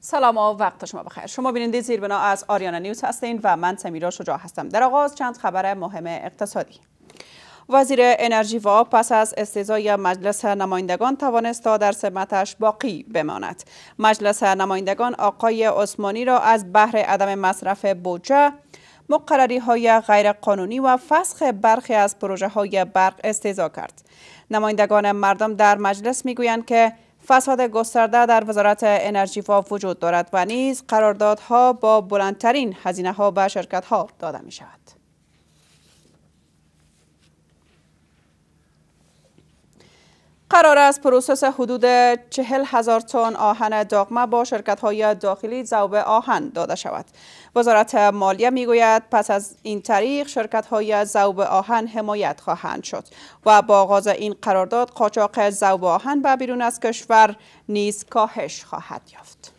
سلام و وقت شما بخیر شما بیننده زیربنا از آریانا نیوز هستین و من سمیرا شجاع هستم در آغاز چند خبر مهم اقتصادی وزیر انرژی و پس از استیزای مجلس نمایندگان توانست تا در سمتش باقی بماند مجلس نمایندگان آقای عثمانی را از بحر عدم مصرف بودجه مقرری های غیرقانونی و فسخ برخی از پروژه های برق استیزا کرد. نمایندگان مردم در مجلس میگویند که فساد گسترده در وزارت انرژی و وجود دارد و نیز قراردادها با بلندترین هزینه ها به شرکت ها داده می شود. قرار است پروسس حدود چهل هزار تن آهن داغمه با شرکت های داخلی زوب آهن داده شود. وزارت مالیه گوید پس از این طریق شرکت های زوب آهن حمایت خواهند شد و با آغاز این قرارداد قاچاق زوب آهن به بیرون از کشور نیز کاهش خواهد یافت.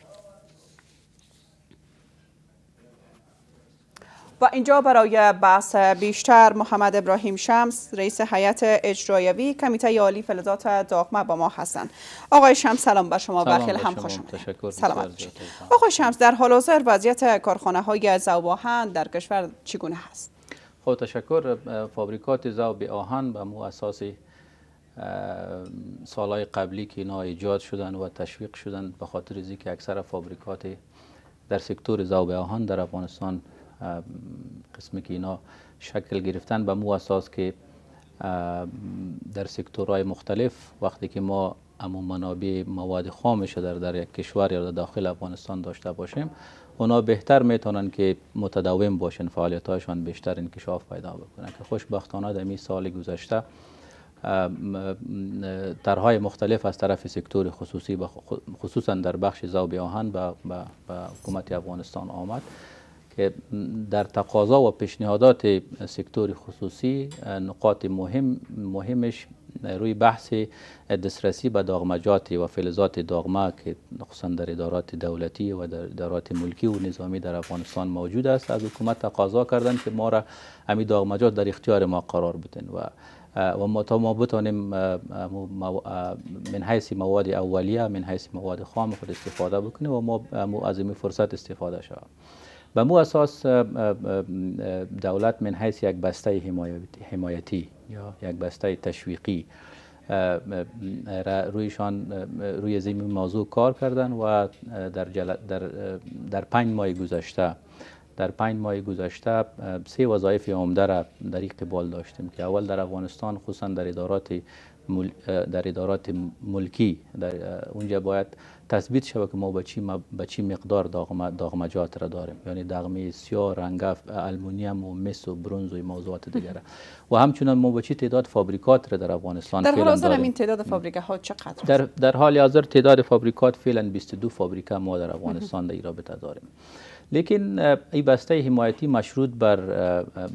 و اینجا برای بحث بیشتر محمد ابراهیم شمس رئیس هیئت اجرایوی کمیته عالی فلزات داغمه با ما هستند آقای شمس سلام بر شما بخیل هم خوش سلام آقای شمس در حال حاضر وضعیت کارخانه های زوب آهن در کشور چگونه هست خب تشکر فابریکات زوب آهن به مو اساس سالهای قبلی که اینا ایجاد شدن و تشویق شدن به خاطر که اکثر فابریکات در سکتور زوب آهن در افغانستان قسم که اینا شکل گرفتن به مو اساس که در سکتورهای مختلف وقتی که ما اما منابع مواد خامش در در یک کشور یا داخل افغانستان داشته باشیم اونا بهتر میتونن که متداوم باشن فعالیتاشون بیشتر انکشاف پیدا بکنن که خوشبختانه در این سال گذشته طرحهای مختلف از طرف سکتور خصوصی خصوصا در بخش زاویه آهن به حکومت افغانستان آمد که در تقاضا و پیشنهادات سکتور خصوصی نقاط مهم مهمش روی بحث دسترسی به داغمجات و فلزات داغمه که خصوصا در ادارات دولتی و در ادارات ملکی و نظامی در افغانستان موجود است از حکومت تقاضا کردند که ما را امی داغمجات در اختیار ما قرار بدن و و ما تا ما بتانیم من حیث مواد اولیه من حیث مواد خام خود استفاده بکنیم و ما از این فرصت استفاده شویم به مو اساس دولت من حیث یک بسته حمایتی یا یک بسته تشویقی رویشان روی زمین موضوع کار کردن و در, در, در پنج ماه گذشته در پنج ماه گذشته سه وظایف عمده را در قبال داشتیم که اول در افغانستان خصوصا در ادارات مل... در ادارات ملکی در اونجا باید تثبیت شود که ما به چی, مقدار داغمجات را داریم یعنی داغمه سیاه، رنگف، المونیم و مس و برونز و موضوعات دیگره و همچنان ما به چی تعداد فابریکات را در افغانستان در حال حاضر این تعداد فابریکه ها چقدر در, در حال حاضر تعداد فابریکات فعلا 22 فابریکه ما در افغانستان در رابطه داریم لیکن این بسته حمایتی مشروط بر,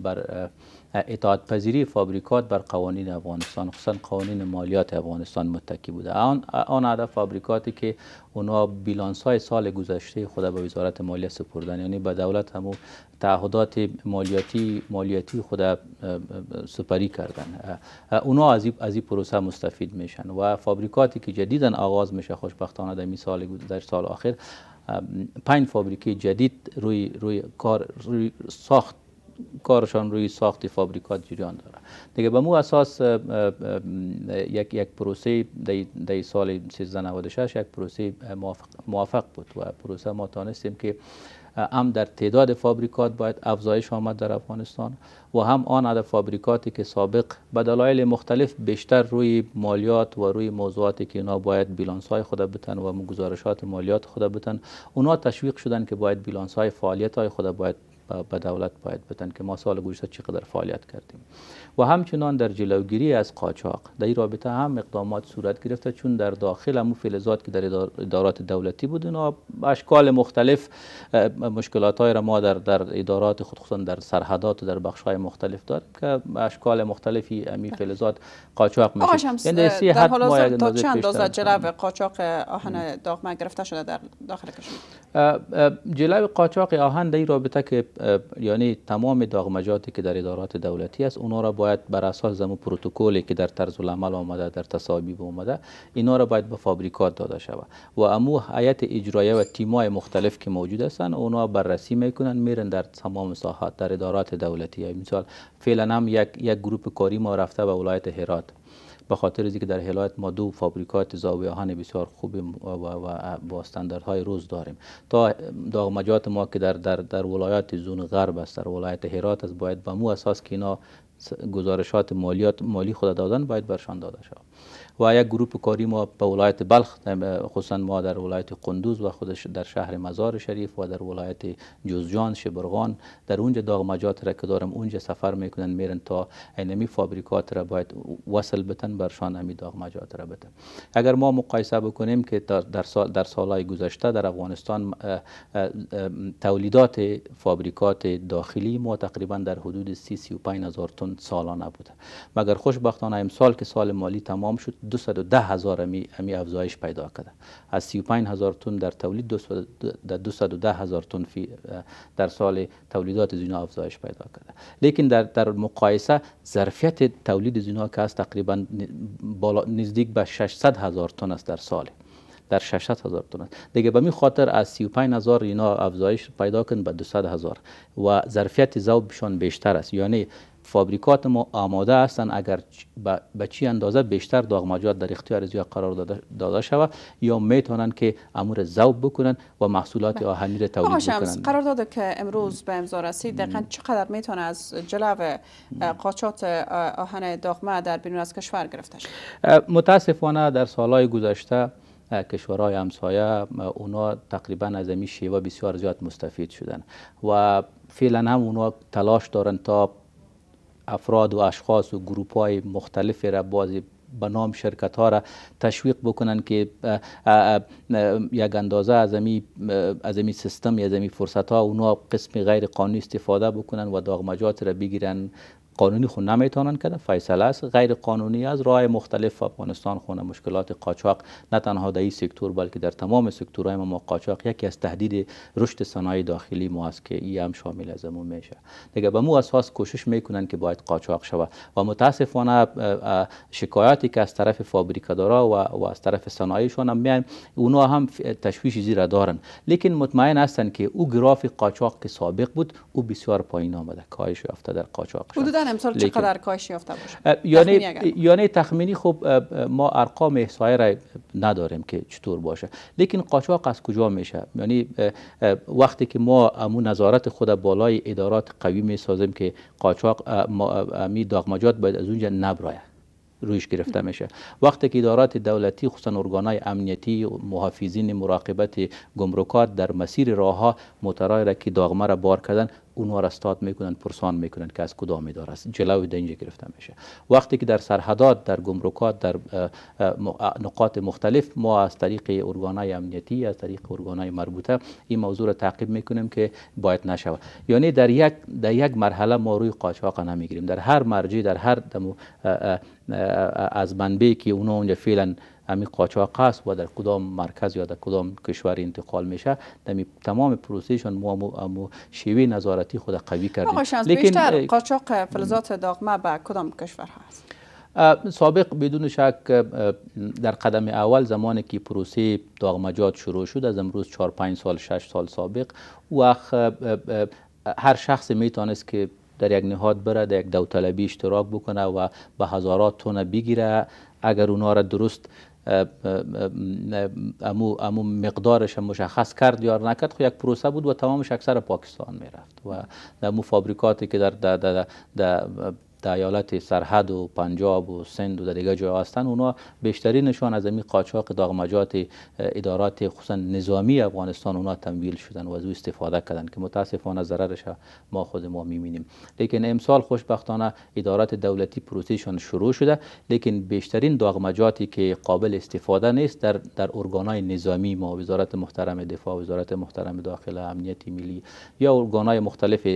بر اطاعت پذیری فابریکات بر قوانین افغانستان خصوصا قوانین مالیات افغانستان متکی بوده آن آن عدد فابریکاتی که اونا بیلانس های سال گذشته خود به وزارت مالیه سپردن یعنی به دولت هم تعهدات مالیاتی مالیاتی خود سپری کردن اونا از این پروسه مستفید میشن و فابریکاتی که جدیدا آغاز میشه خوشبختانه در سال در سال آخر پنج فابریکه جدید روی روی کار ساخت کارشان روی ساخت فابریکات جریان داره دیگه به مو اساس یک یک پروسه در سال 1396 یک پروسه موافق, بود و پروسه ما تانستیم که هم در تعداد فابریکات باید افزایش آمد در افغانستان و هم آن عدد فابریکاتی که سابق به دلایل مختلف بیشتر روی مالیات و روی موضوعاتی که اونا باید بیلانس های خود بتن و گزارشات مالیات خود بتن اونا تشویق شدن که باید بیلانس های فعالیت های خود باید به دولت باید بدن که ما سال گذشته چقدر فعالیت کردیم و همچنان در جلوگیری از قاچاق در این رابطه هم اقدامات صورت گرفته چون در داخل هم فلزات که در ادارات دولتی بود اینا اشکال مختلف مشکلات های را ما در, در ادارات خود در سرحدات و در بخش های مختلف داریم که اشکال مختلفی امی فلزات قاچاق میشه یعنی سی حد تا چند اندازه جلو قاچاق آهن ما گرفته شده در داخل کشور جلو قاچاق آهن در رابطه که یعنی تمام داغمجاتی که در ادارات دولتی است اونا را باید بر اساس زمو پروتکلی که در طرز العمل آمده در تصاویب آمده اینا را باید به فابریکات داده شود و امو هیئت اجرایه و تیمای مختلف که موجود هستند اونا بررسی میکنن میرن در تمام ساحات در ادارات دولتی مثال فعلا هم یک یک گروه کاری ما رفته به ولایت هرات به خاطر از اینکه در هلایت ما دو فابریکات زاویه آهن بسیار خوب و با های روز داریم تا داغمجات ما که در در در ولایات زون غرب است در ولایت هرات است باید به مو اساس که اینا گزارشات مالیات مالی خود دادن باید برشان داده شود و یک گروه کاری ما به ولایت بلخ خصوصا ما در ولایت قندوز و خودش در شهر مزار شریف و در ولایت جوزجان شبرغان در اونجا داغمجات را که دارم اونجا سفر میکنن میرن تا اینمی فابریکات را باید وصل بتن برشان داغ داغمجات را بتن اگر ما مقایسه بکنیم که در سال در سالهای گذشته در افغانستان تولیدات فابریکات داخلی ما تقریبا در حدود 30 35 هزار تن سالانه بوده مگر خوشبختانه امسال که سال مالی تمام شد 210 هزار افزایش پیدا کرده از 35 هزار تن در تولید 210 هزار تن در سال تولیدات زینا افزایش پیدا کرده لیکن در, در مقایسه ظرفیت تولید زینا که از تقریبا بالا نزدیک به 600 هزار تن است در سال در 600 هزار تن است دیگه به می خاطر از 35 هزار اینا افزایش پیدا کن به 200 هزار و ظرفیت ذوبشان بیشتر است یعنی فابریکات ما آماده هستند اگر به چی اندازه بیشتر داغمجات در اختیار زیاد قرار داده, شود یا میتونند که امور زوب بکنن و محصولات بله. آهنی را تولید بکنن قرار داده که امروز به امضا رسید دقیقا چقدر میتونه از جلو قاچات آهن داغمه در بیرون از کشور گرفته شد متاسفانه در سالهای گذشته کشورهای همسایه اونا تقریبا از این شیوه بسیار زیاد مستفید شدن و فعلا هم اونا تلاش دارن تا افراد و اشخاص و گروپ های مختلف را بازی به نام شرکت ها را تشویق بکنن که یک اندازه از امی سیستم یا از امی فرصت ها اونا قسم غیر قانونی استفاده بکنن و داغمجات را بگیرن قانونی خود نمیتونن کرده فیصله است غیر قانونی از راه مختلف افغانستان خونه مشکلات قاچاق نه تنها در این سکتور بلکه در تمام سکتورهای ما قاچاق یکی از تهدید رشد صنایع داخلی ما است که این هم شامل از میشه دیگه به مو اساس کوشش میکنن که باید قاچاق شود و متاسفانه شکایاتی که از طرف فابریکادارا و, و از طرف صنایعشون هم میان اونا هم تشویش دارن لیکن مطمئن هستن که او گراف قاچاق که سابق بود او بسیار پایین آمده کاهش یافته در قاچاق شد بودن امسال چقدر کاهش یافته باشه یعنی تخمینی یعنی تخمینی خب ما ارقام احصایی را نداریم که چطور باشه لیکن قاچاق از کجا میشه یعنی وقتی که ما امو نظارت خود بالای ادارات قوی میسازیم که قاچاق می داغمجات باید از اونجا نبراید رویش گرفته میشه وقتی که ادارات دولتی خصوصا ارگانهای امنیتی و محافظین مراقبت گمرکات در مسیر راه ها را که داغمه را بار کردن اونها را استاد میکنن پرسان میکنن که از کدام اداره است جلو در گرفته میشه وقتی که در سرحدات در گمرکات در نقاط مختلف ما از طریق ارگانهای امنیتی از طریق ارگانهای مربوطه این موضوع را تعقیب میکنیم که باید نشود یعنی در یک در یک مرحله ما روی قاچاق نمیگیریم در هر مرجی، در هر از منبعی که اونها اونجا فعلا همین قاچاق است و در کدام مرکز یا در کدام کشور انتقال میشه در تمام پروسیشون ما مو شیوه نظارتی خود قوی کردیم لیکن بیشتر قاچاق فلزات داغمه به کدام کشور هست سابق بدون شک در قدم اول زمانی که پروسی داغمجات شروع شد از امروز 4 5 سال 6 سال سابق وقت هر شخص میتونست که در یک نهاد بره در یک دوتالبی اشتراک بکنه و به هزارات تونه بگیره اگر اونا را درست امو, امو مقدارش مشخص کرد یا نکرد خو خب یک پروسه بود و تمامش اکثر پاکستان میرفت و در فابریکاتی که در در ایالت سرحد و پنجاب و سند و در دیگه جای هستند اونا نشان از این قاچاق داغمجات ادارات خصوصا نظامی افغانستان اونا تمویل شدن و از او استفاده کردن که متاسفانه ضررش ما خود ما میبینیم لیکن امسال خوشبختانه ادارات دولتی پروسیشان شروع شده لیکن بیشترین داغمجاتی که قابل استفاده نیست در در ارگانای نظامی ما وزارت محترم دفاع وزارت محترم داخل امنیتی ملی یا ارگانای مختلف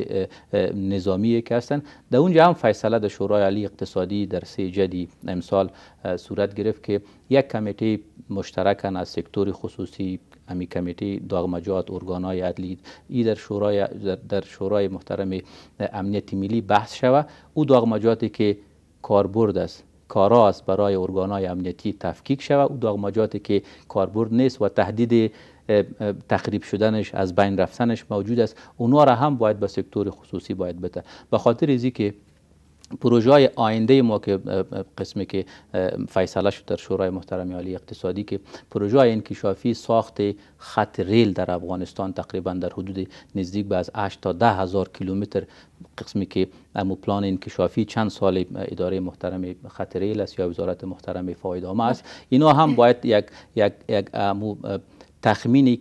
نظامی که هستند در اونجا هم فیصله مسئله شورای علی اقتصادی در سه جدی امسال صورت گرفت که یک کمیته مشترکن از سکتور خصوصی امی کمیته داغمجات ارگانهای عدلی ای در شورای در شورای محترم امنیت ملی بحث شوه او داغمجاتی که کاربرد است کارا است برای ارگانهای امنیتی تفکیک شوه او داغمجاتی که کاربرد نیست و تهدید تخریب شدنش از بین رفتنش موجود است اونها را هم باید به سکتور خصوصی باید بده به خاطر ازی که پروژه های آینده ما که قسمی که فیصله شد در شورای محترم عالی اقتصادی که پروژه های انکشافی ساخت خط ریل در افغانستان تقریبا در حدود نزدیک به از 8 تا 10 هزار کیلومتر قسمی که امو پلان انکشافی چند سال اداره محترم خط ریل است یا وزارت محترم فایدامه است اینا هم باید یک یک یک تخمین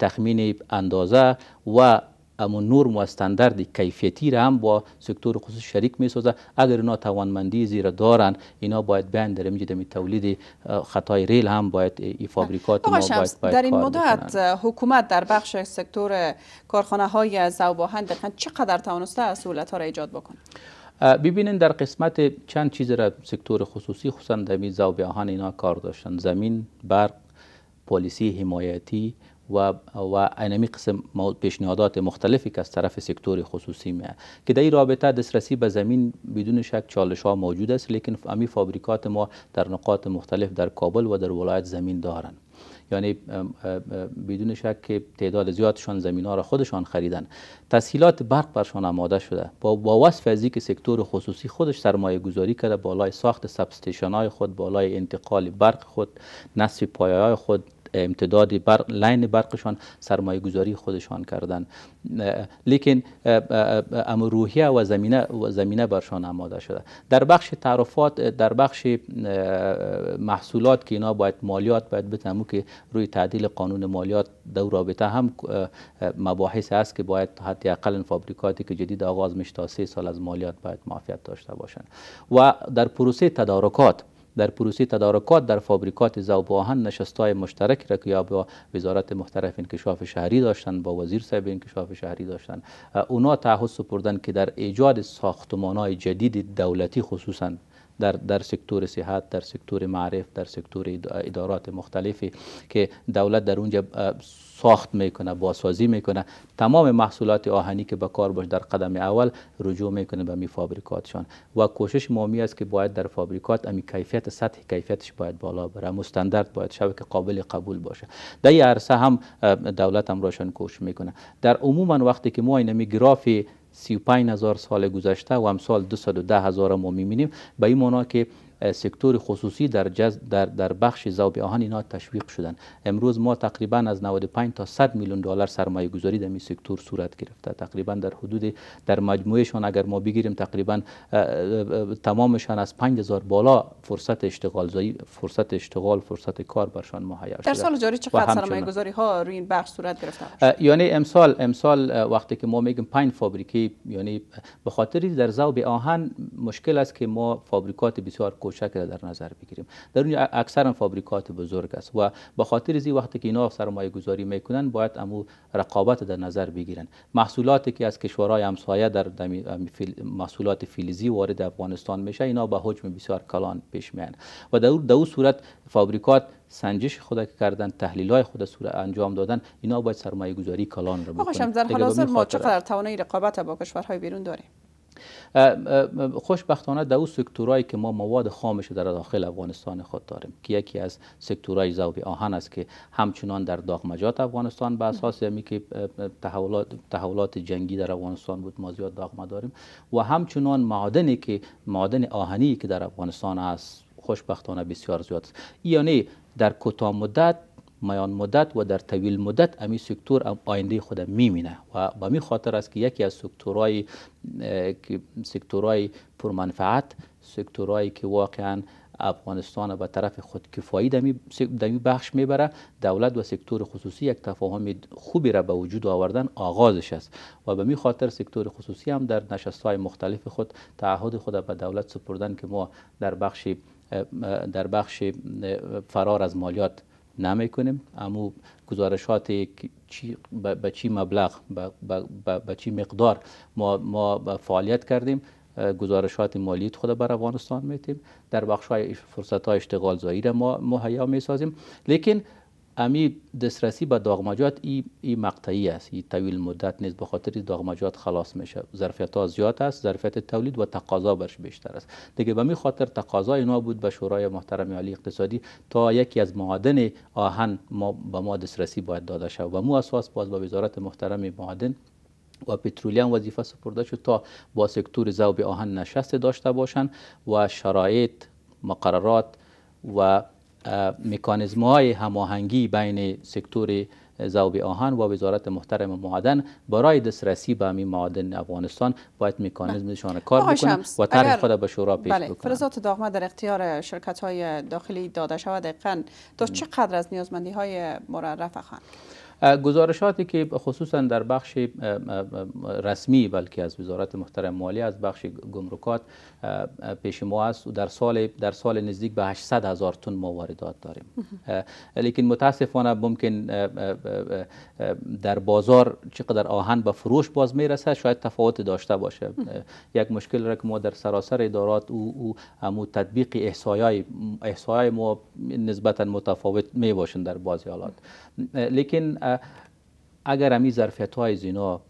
تخمین اندازه و اما نور و استاندارد کیفیتی را هم با سکتور خصوصی شریک می سازه اگر اینا توانمندی زیر دارن اینا باید بند در می تولید خطای ریل هم باید ای فابریکات ما باید, باید در این مدت حکومت در بخش سکتور کارخانه های زوباهن دقیقا چقدر توانسته از سهولت ها را ایجاد بکنه ببینین در قسمت چند چیز را سکتور خصوصی خصوصا در زوباهن اینا کار داشتن زمین برق پالیسی حمایتی و, و اینمی قسم پیشنهادات مختلفی که از طرف سکتور خصوصی میاد که در این رابطه دسترسی به زمین بدون شک چالش ها موجود است لیکن امی فابریکات ما در نقاط مختلف در کابل و در ولایت زمین دارند یعنی بدون شک که تعداد زیادشان زمین ها را خودشان خریدن تسهیلات برق برشان آماده شده با, با وصف از که سکتور خصوصی خودش سرمایه گذاری کرده بالای ساخت سبستیشن های خود بالای انتقال برق خود نصف پایه های خود امتداد بر لین برقشان سرمایه گذاری خودشان کردن لیکن اما روحیه و زمینه و زمینه برشان آماده شده در بخش تعرفات در بخش محصولات که اینا باید مالیات باید بتمو که روی تعدیل قانون مالیات دو رابطه هم مباحث است که باید حتی اقل فابریکاتی که جدید آغاز میشه تا سه سال از مالیات باید معافیت داشته باشند و در پروسه تدارکات در پروسی تدارکات در فابریکات زوب آهن نشستای مشترک را که یا با وزارت محترف انکشاف شهری داشتن با وزیر صاحب انکشاف شهری داشتن اونا تعهد سپردن که در ایجاد ساختمان های جدید دولتی خصوصا در, در سکتور صحت در سکتور معرف در سکتور ادارات مختلفی که دولت در اونجا ساخت میکنه بازسازی میکنه تمام محصولات آهنی که به کار باش در قدم اول رجوع میکنه به می فابریکاتشان و کوشش مامی است که باید در فابریکات امی کیفیت سطح کیفیتش باید بالا بره مستندرد باید شبه که قابل قبول باشه در عرصه هم دولت هم روشن کوشش میکنه در عموما وقتی که ما اینمی گرافی 35 هزار سال گذشته و امسال 210 هزار ما میبینیم به این معنا که سکتور خصوصی در, در, در بخش زوب آهن اینا تشویق شدن امروز ما تقریبا از 95 تا 100 میلیون دلار سرمایه گذاری در این سکتور صورت گرفته تقریبا در حدود در مجموعشان اگر ما بگیریم تقریبا تمامشان از 5000 بالا فرصت اشتغال زایی فرصت اشتغال فرصت کار برشان مهیا شده در سال جاری چقدر سرمایه گذاری ها روی این بخش صورت گرفته یعنی امسال امسال وقتی که ما میگیم 5 فابریکی یعنی به خاطر در زوب آهن مشکل است که ما فابریکات بسیار کوچک در نظر بگیریم در اونجا اکثرا فابریکات بزرگ است و به خاطر زی وقتی که اینا سرمایه گذاری میکنن باید امو رقابت در نظر بگیرن محصولاتی که از کشورهای همسایه در محصولات فلزی وارد افغانستان میشه اینا به حجم بسیار کلان پیش میان و در اون صورت فابریکات سنجش خود کردن تحلیل های خود صورت انجام دادن اینا باید سرمایه گذاری کلان رو بکنن آقا شمزر حالا ما چقدر توانایی رقابت با کشورهای بیرون داریم خوشبختانه در او سکتورایی که ما مواد خامش در داخل افغانستان خود داریم که یکی از سکتورای زوب آهن است که همچنان در داغمجات افغانستان به اساس همی یعنی که تحولات, تحولات جنگی در افغانستان بود ما زیاد داغمه داریم و همچنان معدنی که معدن آهنی که در افغانستان است خوشبختانه بسیار زیاد است یعنی در کوتاه مدت میان مدت و در طویل مدت امی سکتور آینده خود میمینه و به می خاطر است که یکی از سکتورهای سکتورهای پرمنفعت سکتورهایی که واقعا افغانستان به طرف خود کفایی دمی بخش میبره دولت و سکتور خصوصی یک تفاهم خوبی را به وجود آوردن آغازش است و به می خاطر سکتور خصوصی هم در نشست های مختلف خود تعهد خود به دولت سپردن که ما در بخش در بخش فرار از مالیات نمی کنیم اما گزارشات به چی مبلغ به چی مقدار ما, ما فعالیت کردیم گزارشات مالیت خود بر افغانستان میتیم در بخش های فرصت های اشتغال زایی ما مهیا میسازیم لیکن امی دسترسی به داغمجات ای, ای مقطعی است ای طویل مدت نیست به خاطر داغمجات خلاص میشه ظرفیت ها زیاد است ظرفیت تولید و تقاضا برش بیشتر است دیگه به می خاطر تقاضا اینا بود به شورای محترم عالی اقتصادی تا یکی از معادن آهن ما به ما دسترسی باید داده شود و مو اساس باز به با وزارت محترم معادن و پترولیان وظیفه سپرده شد تا با سکتور ذوب آهن نشست داشته باشند و شرایط مقررات و مکانیزم های هماهنگی بین سکتور زوب آهن و وزارت محترم معدن برای دسترسی به همین معدن افغانستان باید مکانیزمشان بله. کار بکنه و طرح خود به شورا پیش بله، بکنه فرزات در اختیار شرکت های داخلی داده شود دقیقا تا چقدر از نیازمندی های مورد خواهند گزارشاتی که خصوصا در بخش رسمی بلکه از وزارت محترم مالی از بخش گمرکات پیش ما است و در سال در سال نزدیک به 800 هزار تن ما واردات داریم لیکن متاسفانه ممکن در بازار چقدر آهن به فروش باز میرسه شاید تفاوت داشته باشه یک مشکل را که ما در سراسر ادارات او او تطبیق احصایای احصایای ما نسبتا متفاوت می در بعضی حالات لیکن اگر امی ظرفیت های زینا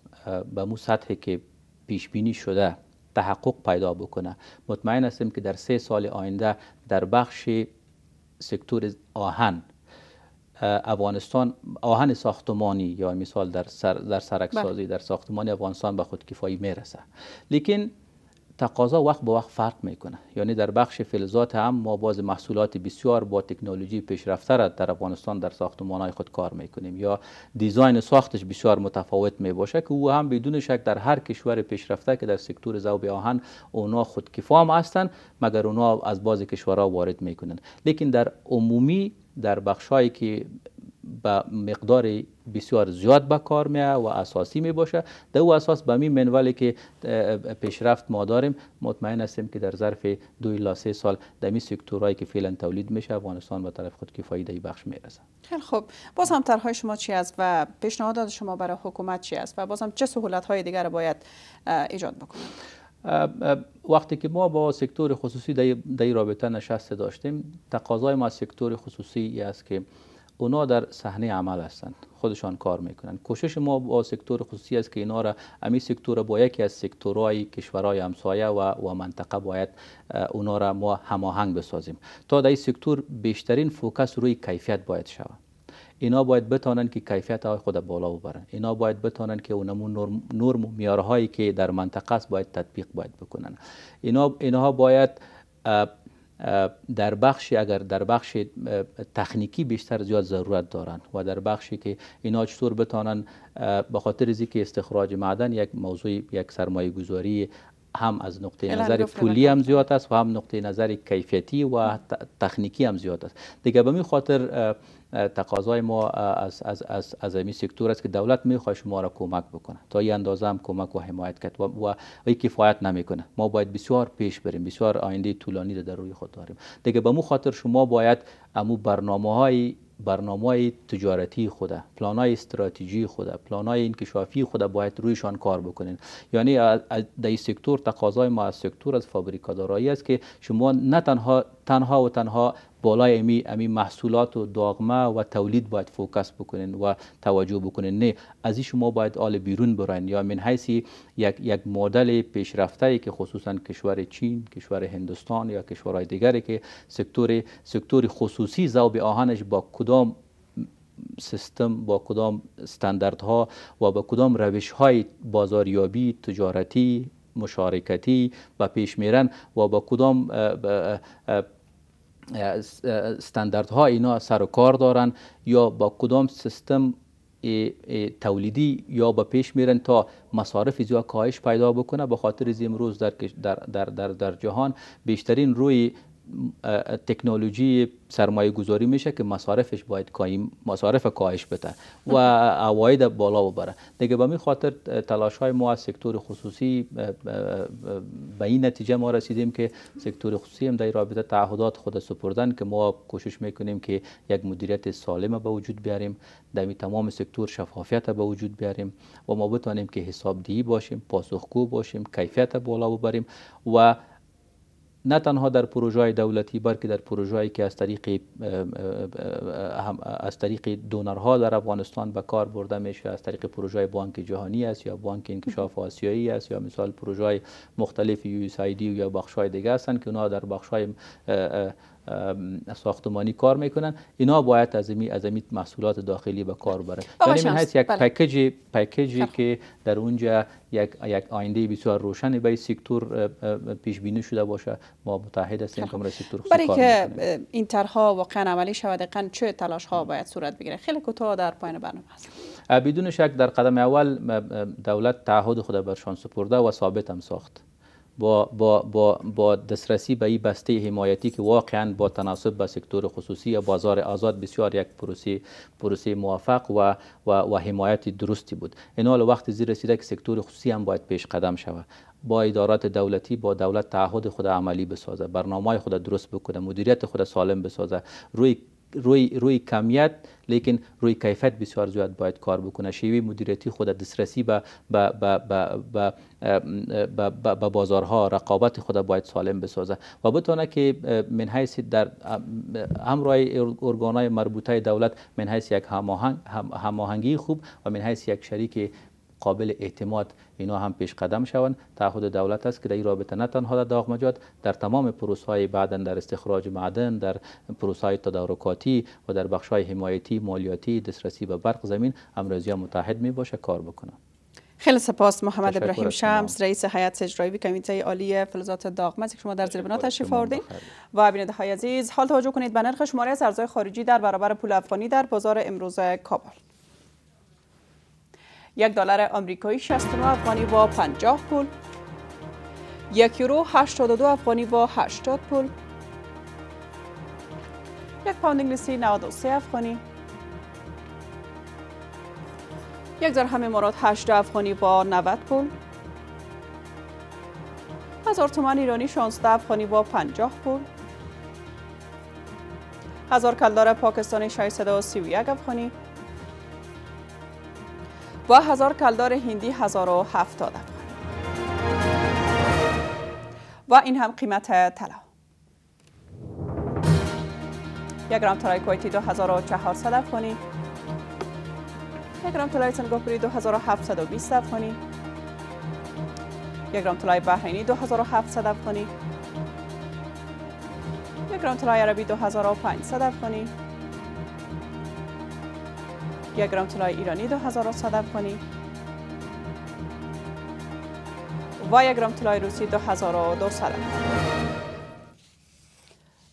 به مو سطحی که پیش بینی شده تحقق پیدا بکنه مطمئن هستیم که در سه سال آینده در بخش سکتور آهن افغانستان آهن ساختمانی یا مثال در سر در سرک سازی بله. در ساختمان افغانستان به خود کفایی میرسه لیکن تقاضا وقت با وقت فرق میکنه یعنی در بخش فلزات هم ما باز محصولات بسیار با تکنولوژی پیشرفته را در افغانستان در ساختمان های خود کار میکنیم یا دیزاین ساختش بسیار متفاوت می که او هم بدون شک در هر کشور پیشرفته که در سکتور ذوب آهن اونا خود کفام هستن مگر اونا از باز کشورها وارد میکنن لیکن در عمومی در هایی که به مقدار بسیار زیاد به کار میه و اساسی می باشه در او اساس به می منوالی که پیشرفت ما داریم مطمئن هستیم که در ظرف دو الا سه سال در این سکتورهایی که فعلا تولید میشه افغانستان به طرف خود کفایی در بخش میرسه خیلی خوب باز هم طرحهای شما چی است و پیشنهادات شما برای حکومت چی است و باز هم چه سهولت های دیگر باید ایجاد بکنیم وقتی که ما با سکتور خصوصی در رابطه نشسته داشتیم تقاضای ما سکتور خصوصی است که اونا در صحنه عمل هستند خودشان کار میکنن کوشش ما با سکتور خصوصی است که اینا را امی سکتور با یکی از سکتورهای کشورهای همسایه و و منطقه باید اونا را ما هماهنگ بسازیم تا در این سکتور بیشترین فوکس روی کیفیت باید شود اینا باید بتانن که کیفیت های خود بالا ببرن اینا باید بتانن که اونمون نرم, و میارهایی که در منطقه است باید تطبیق باید بکنن اینا اینها باید در بخش اگر در بخش تکنیکی بیشتر زیاد ضرورت دارند و در بخشی که اینا چطور بتانن به خاطر که استخراج معدن یک موضوع یک سرمایه گذاری هم از نقطه نظر پولی هم زیاد است و هم نقطه نظر کیفیتی و تکنیکی هم زیاد است دیگه به خاطر تقاضای ما از از از از این سکتور است که دولت میخواد شما را کمک بکنه تا این اندازه هم کمک و حمایت کرد و و, کفایت نمیکنه ما باید بسیار پیش بریم بسیار آینده طولانی در روی خود داریم دیگه به مو خاطر شما باید امو برنامه های برنامه های تجارتی خوده پلان های استراتژی خوده پلان های انکشافی خوده باید رویشان کار بکنین یعنی در سکتور تقاضای ما از سکتور از دارایی است که شما نه تنها تنها و تنها بالای امی, امی محصولات و داغمه و تولید باید فوکس بکنین و توجه بکنین نه از این شما باید آل بیرون براین یا من حیثی یک, یک مدل پیشرفته که خصوصا کشور چین کشور هندوستان یا کشورهای دیگری که سکتور سکتور خصوصی ذوب آهنش با کدام سیستم با کدام استانداردها و با کدام روش های بازاریابی تجارتی مشارکتی و پیش میرن و با کدام استانداردها اینا سر و کار دارن یا با کدام سیستم تولیدی یا با پیش میرن تا مصارف زیاد کاهش پیدا بکنه به خاطر از روز در, در, در, در, در جهان بیشترین روی تکنولوژی سرمایه گذاری میشه که مصارفش باید کایم مصارف کاهش بده و اواید بالا ببره دیگه به خاطر تلاش های ما از سکتور خصوصی به این نتیجه ما رسیدیم که سکتور خصوصی هم در رابطه تعهدات خود سپردن که ما کوشش میکنیم که یک مدیریت سالم به وجود بیاریم در تمام سکتور شفافیت به وجود بیاریم و ما بتوانیم که حسابدهی باشیم پاسخگو باشیم کیفیت بالا ببریم و نه تنها در پروژه دولتی بلکه در پروژای که از طریق از طریق دونرها در افغانستان به کار برده میشه از طریق پروژه بانک جهانی است یا بانک انکشاف آسیایی است یا مثال پروژه مختلف یو یا های دیگه هستند که اونها در های ساختمانی کار میکنن اینا باید از این از امی محصولات داخلی به کار بره یعنی من هست یک بله. پکیج پکیجی خب. که در اونجا یک یک آینده بسیار روشن برای سکتور پیش بینی شده باشه ما متحد هستیم که خب. برای سکتور برای که این طرحها واقعا عملی شود دقیقاً چه تلاش ها باید صورت بگیره خیلی کوتاه در پایان برنامه هست بدون شک در قدم اول دولت تعهد خود بر سپرده و ثابت هم ساخت با, با, با, با دسترسی به این بسته حمایتی که واقعا با تناسب با سکتور خصوصی یا بازار آزاد بسیار یک پروسی پروسی موفق و, و, و حمایت درستی بود این حال وقت زیر رسیده که سکتور خصوصی هم باید پیش قدم شود با ادارات دولتی با دولت تعهد خود عملی بسازه برنامه خود درست بکنه مدیریت خود سالم بسازه روی روی, روی کمیت لیکن روی کیفیت بسیار زیاد باید کار بکنه شیوه مدیریتی خود دسترسی به به بازارها رقابت خود باید سالم بسازه و بتونه که من حیث در همراه ارگانهای مربوطه دولت من حیث یک هماهنگی خوب و من حیث یک شریک قابل اعتماد اینا هم پیش قدم شوند تعهد دولت است که در این رابطه نه تنها در داغمجات در تمام پروسه های بعدن در استخراج معدن در پروسه های تدارکاتی و در بخش های حمایتی مالیاتی دسترسی به برق زمین امروزی متحد می باشه کار بکنه خیلی سپاس محمد ابراهیم شمس رئیس حیات اجرایی کمیته عالی فلزات داغمه که شما در زیر تشریف آوردین و بیننده های عزیز حال توجه کنید به نرخ شماره از ارزهای خارجی در برابر پول افغانی در بازار امروز کابل یک دلار آمریکایی 69 افغانی با 50 پول یک یورو 82 افغانی با 80 پول یک پاوند انگلیسی 93 افغانی یک درهم امارات 8 افغانی با 90 پول هزار تومان ایرانی 16 افغانی با 50 پول هزار کلدار پاکستانی 631 افغانی و هزار کلدار هندی 1070 افغان و این هم قیمت طلا یک گرم طلای کویتی 2400 افغانی یک گرم طلای سنگاپوری 2720 افغانی یک گرم طلای بحرینی 2700 افغانی یک گرم طلای عربی 2500 افغانی یک گرم طلای ایرانی 2000 صدف کنید و یک گرم طلای روسی 2200 صدف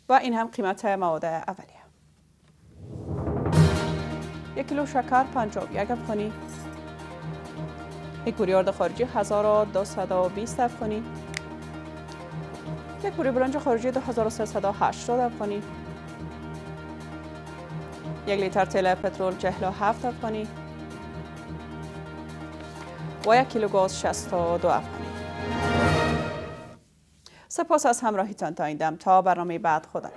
و این هم قیمت مواد اولیه یک کیلو شکر 51 افغانی کنید یک کوریارد خارجی 1220 افغانی یک کوری برنج خارجی 2380 افغانی کنید یک لیتر تله پترول 47 افغانی و یک کیلو گاز 62 افغانی سپاس از همراهیتان تا این دم تا برنامه بعد خودم.